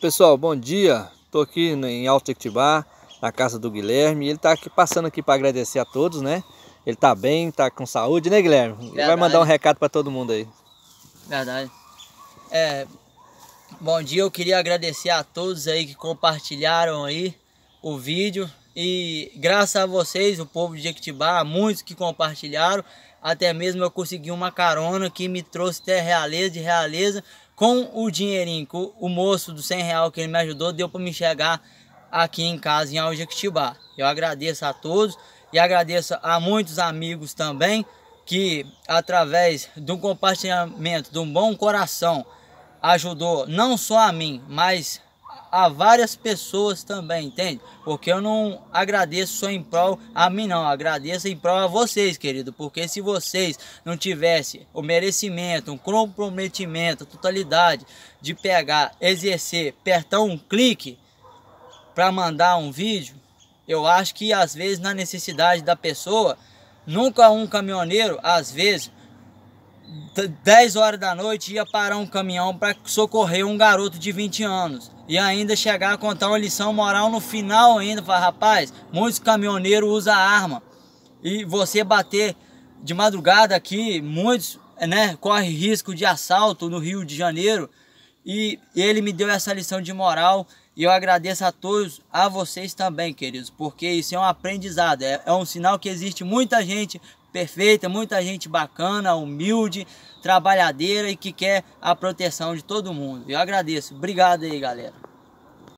Pessoal, bom dia. Estou aqui em Alto Equitibá, na casa do Guilherme. Ele está aqui passando aqui para agradecer a todos, né? Ele está bem, está com saúde, né, Guilherme? Ele vai mandar um recado para todo mundo aí. Verdade. É, bom dia, eu queria agradecer a todos aí que compartilharam aí o vídeo. E graças a vocês, o povo de Itibá, muitos que compartilharam, até mesmo eu consegui uma carona que me trouxe até Realeza, de Realeza com o dinheirinho, com o moço do 100 real que ele me ajudou, deu para me chegar aqui em casa em Aljequitibá. Eu agradeço a todos e agradeço a muitos amigos também que através do compartilhamento, de um bom coração, ajudou não só a mim, mas a várias pessoas também, entende? Porque eu não agradeço só em prol a mim não, agradeço em prol a vocês, querido, porque se vocês não tivessem o merecimento, um comprometimento, a totalidade de pegar, exercer, apertar um clique para mandar um vídeo, eu acho que às vezes na necessidade da pessoa, nunca um caminhoneiro, às vezes, 10 horas da noite ia parar um caminhão para socorrer um garoto de 20 anos e ainda chegar a contar uma lição moral no final ainda, falar, rapaz, muitos caminhoneiros usam arma e você bater de madrugada aqui, muitos, né, corre risco de assalto no Rio de Janeiro e ele me deu essa lição de moral e eu agradeço a todos, a vocês também, queridos, porque isso é um aprendizado, é, é um sinal que existe muita gente perfeita, muita gente bacana, humilde, trabalhadeira e que quer a proteção de todo mundo. Eu agradeço. Obrigado aí, galera.